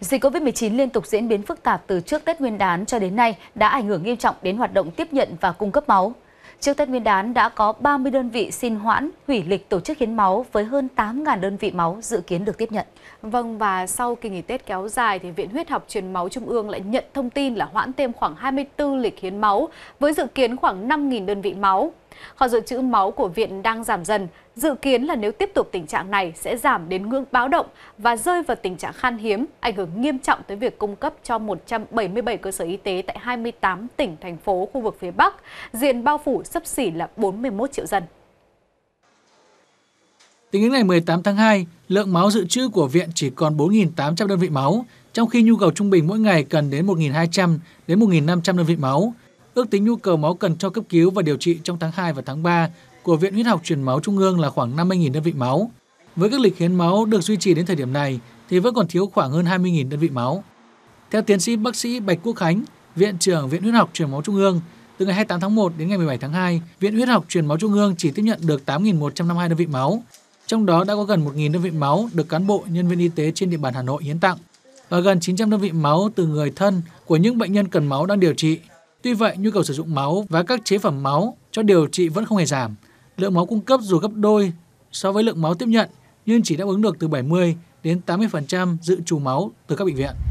Dịch COVID-19 liên tục diễn biến phức tạp từ trước Tết Nguyên đán cho đến nay đã ảnh hưởng nghiêm trọng đến hoạt động tiếp nhận và cung cấp máu. Trước Tết Nguyên đán đã có 30 đơn vị xin hoãn, hủy lịch tổ chức hiến máu với hơn 8.000 đơn vị máu dự kiến được tiếp nhận. Vâng và sau kỳ nghỉ Tết kéo dài thì Viện Huyết học Truyền máu Trung ương lại nhận thông tin là hoãn thêm khoảng 24 lịch hiến máu với dự kiến khoảng 5.000 đơn vị máu. Kho dự trữ máu của viện đang giảm dần, dự kiến là nếu tiếp tục tình trạng này sẽ giảm đến ngưỡng báo động và rơi vào tình trạng khan hiếm, ảnh hưởng nghiêm trọng tới việc cung cấp cho 177 cơ sở y tế tại 28 tỉnh, thành phố, khu vực phía Bắc, diện bao phủ sấp xỉ là 41 triệu dân. Tính đến ngày 18 tháng 2, lượng máu dự trữ của viện chỉ còn 4.800 đơn vị máu, trong khi nhu cầu trung bình mỗi ngày cần đến 1.200 đến 1.500 đơn vị máu. Ước tính nhu cầu máu cần cho cấp cứu và điều trị trong tháng 2 và tháng 3 của Viện Huyết học Truyền máu Trung ương là khoảng 50.000 đơn vị máu. Với các lịch hiến máu được duy trì đến thời điểm này thì vẫn còn thiếu khoảng hơn 20.000 đơn vị máu. Theo tiến sĩ bác sĩ Bạch Quốc Khánh, Viện trưởng Viện Huyết học Truyền máu Trung ương, từ ngày 28 tháng 1 đến ngày 17 tháng 2, Viện Huyết học Truyền máu Trung ương chỉ tiếp nhận được 8.152 đơn vị máu, trong đó đã có gần 1.000 đơn vị máu được cán bộ, nhân viên y tế trên địa bàn Hà Nội hiến tặng và gần 900 đơn vị máu từ người thân của những bệnh nhân cần máu đang điều trị. Tuy vậy, nhu cầu sử dụng máu và các chế phẩm máu cho điều trị vẫn không hề giảm. Lượng máu cung cấp dù gấp đôi so với lượng máu tiếp nhận nhưng chỉ đáp ứng được từ 70 đến 80% dự trù máu từ các bệnh viện.